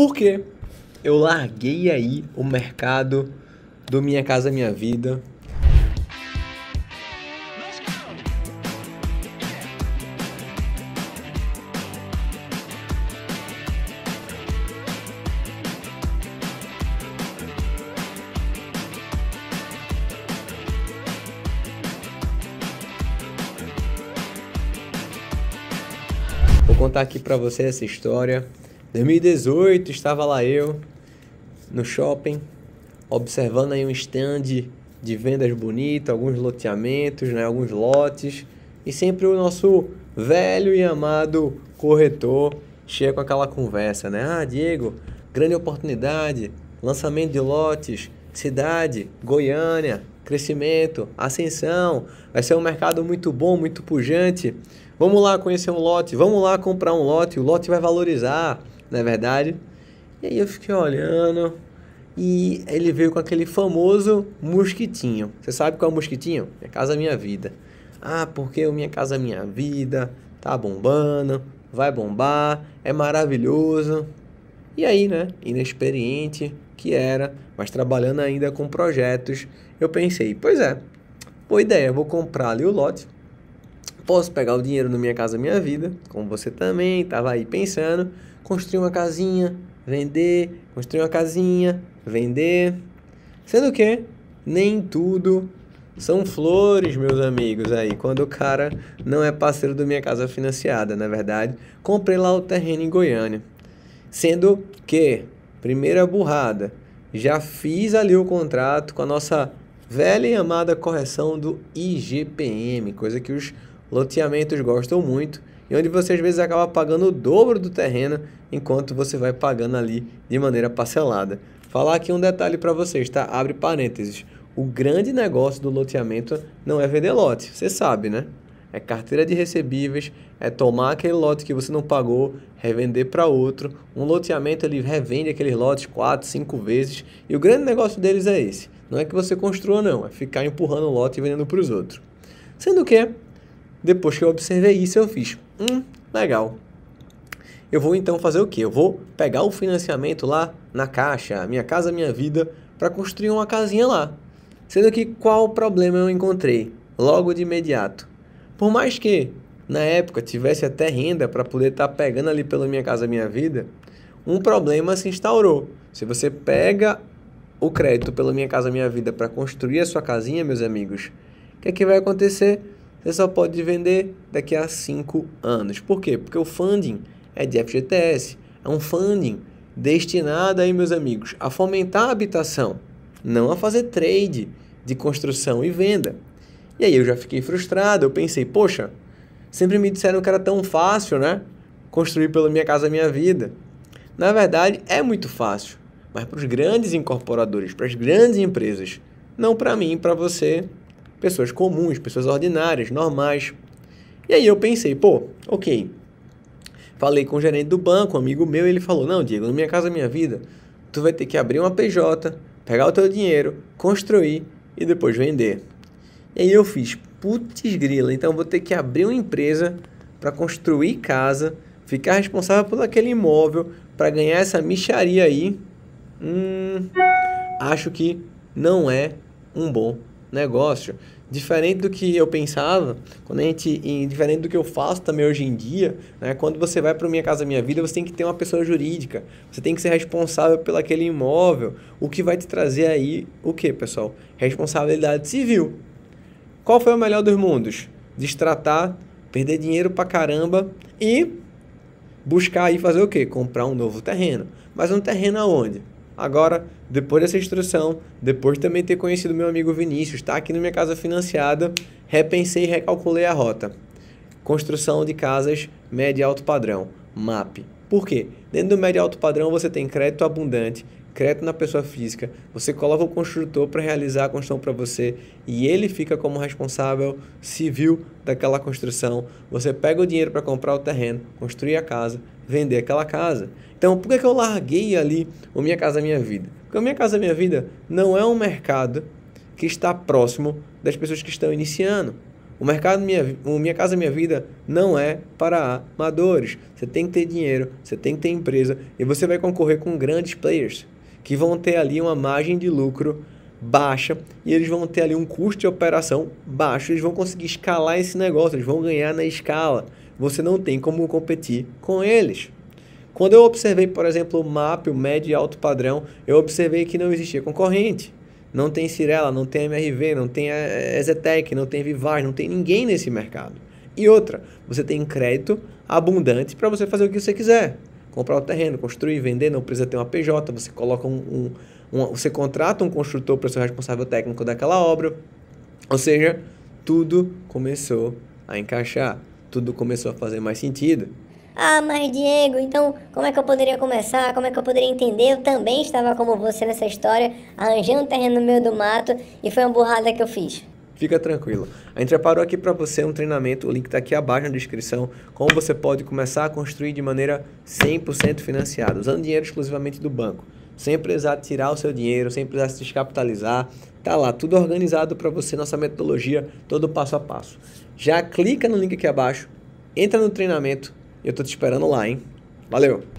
Porque eu larguei aí o mercado do Minha Casa Minha Vida. Vou contar aqui para você essa história 2018 estava lá eu no shopping, observando aí um stand de vendas bonito, alguns loteamentos, né, alguns lotes, e sempre o nosso velho e amado corretor chega com aquela conversa, né? Ah, Diego, grande oportunidade, lançamento de lotes, cidade, Goiânia, crescimento, ascensão, vai ser um mercado muito bom, muito pujante. Vamos lá conhecer um lote, vamos lá comprar um lote, o lote vai valorizar não é verdade? E aí eu fiquei olhando e ele veio com aquele famoso mosquitinho. Você sabe qual é o mosquitinho? Minha casa, minha vida. Ah, porque o Minha Casa Minha Vida tá bombando, vai bombar, é maravilhoso. E aí, né? Inexperiente que era, mas trabalhando ainda com projetos, eu pensei, pois é, boa ideia, vou comprar ali o lote, Posso pegar o dinheiro na Minha Casa Minha Vida, como você também estava aí pensando, construir uma casinha, vender, construir uma casinha, vender. Sendo que nem tudo são flores, meus amigos aí. Quando o cara não é parceiro do Minha Casa Financiada, na verdade, comprei lá o terreno em Goiânia. Sendo que, primeira burrada, já fiz ali o contrato com a nossa velha e amada correção do IGPM, coisa que os loteamentos gostam muito e onde você às vezes acaba pagando o dobro do terreno enquanto você vai pagando ali de maneira parcelada. Falar aqui um detalhe para vocês, tá? Abre parênteses. O grande negócio do loteamento não é vender lote, você sabe, né? É carteira de recebíveis, é tomar aquele lote que você não pagou, revender para outro. Um loteamento ele revende aqueles lotes 4, 5 vezes. E o grande negócio deles é esse. Não é que você construa, não, é ficar empurrando o lote e vendendo para os outros. Sendo que depois que eu observei isso, eu fiz, hum, legal. Eu vou então fazer o quê? Eu vou pegar o financiamento lá na Caixa, Minha Casa Minha Vida, para construir uma casinha lá. Sendo que qual problema eu encontrei logo de imediato? Por mais que na época tivesse até renda para poder estar tá pegando ali pela Minha Casa Minha Vida, um problema se instaurou. Se você pega o crédito pela Minha Casa Minha Vida para construir a sua casinha, meus amigos, o que, é que vai acontecer? Você só pode vender daqui a 5 anos. Por quê? Porque o funding é de FGTS. É um funding destinado aí, meus amigos, a fomentar a habitação, não a fazer trade de construção e venda. E aí eu já fiquei frustrado, eu pensei, poxa, sempre me disseram que era tão fácil, né? Construir pela minha casa, minha vida. Na verdade, é muito fácil, mas para os grandes incorporadores, para as grandes empresas, não para mim, para você, pessoas comuns, pessoas ordinárias, normais. E aí eu pensei, pô, ok. Falei com o gerente do banco, um amigo meu, e ele falou: Não, Diego, na minha casa, minha vida, tu vai ter que abrir uma PJ, pegar o teu dinheiro, construir e depois vender. E aí eu fiz, putz grila, então vou ter que abrir uma empresa para construir casa, ficar responsável por aquele imóvel, para ganhar essa micharia aí. Hum, acho que não é um bom negócio. Diferente do que eu pensava, quando a gente, diferente do que eu faço também hoje em dia, né, quando você vai para Minha Casa Minha Vida, você tem que ter uma pessoa jurídica, você tem que ser responsável pelo aquele imóvel, o que vai te trazer aí o que, pessoal? Responsabilidade civil. Qual foi o melhor dos mundos? Destratar, perder dinheiro pra caramba e buscar aí fazer o quê? Comprar um novo terreno. Mas um terreno aonde? Agora, depois dessa instrução, depois de também ter conhecido meu amigo Vinícius, está aqui na minha casa financiada, repensei e recalculei a rota. Construção de casas médio e alto padrão, MAP. Por quê? Dentro do médio e alto padrão você tem crédito abundante, crédito na pessoa física, você coloca o construtor para realizar a construção para você e ele fica como responsável civil daquela construção. Você pega o dinheiro para comprar o terreno, construir a casa, vender aquela casa. Então, por que, que eu larguei ali o Minha Casa Minha Vida? Porque o Minha Casa Minha Vida não é um mercado que está próximo das pessoas que estão iniciando. O mercado minha, o minha Casa Minha Vida não é para amadores. Você tem que ter dinheiro, você tem que ter empresa e você vai concorrer com grandes players que vão ter ali uma margem de lucro baixa e eles vão ter ali um custo de operação baixo. Eles vão conseguir escalar esse negócio, eles vão ganhar na escala. Você não tem como competir com eles. Quando eu observei, por exemplo, o MAP, o médio e alto padrão, eu observei que não existia concorrente. Não tem Cirela, não tem MRV, não tem Ezetec, eh, eh, não tem Vivaz, não tem ninguém nesse mercado. E outra, você tem crédito abundante para você fazer o que você quiser. Comprar o terreno, construir, vender, não precisa ter uma PJ, você coloca um, um você contrata um construtor para ser responsável técnico daquela obra. Ou seja, tudo começou a encaixar, tudo começou a fazer mais sentido. Ah, mas Diego, então como é que eu poderia começar? Como é que eu poderia entender? Eu também estava como você nessa história, arranjando um terreno no meio do mato e foi uma burrada que eu fiz. Fica tranquilo. A gente preparou aqui para você um treinamento, o link está aqui abaixo na descrição, como você pode começar a construir de maneira 100% financiada, usando dinheiro exclusivamente do banco sem precisar tirar o seu dinheiro, sem precisar se descapitalizar. Tá lá, tudo organizado para você, nossa metodologia, todo passo a passo. Já clica no link aqui abaixo, entra no treinamento, eu tô te esperando lá, hein? Valeu!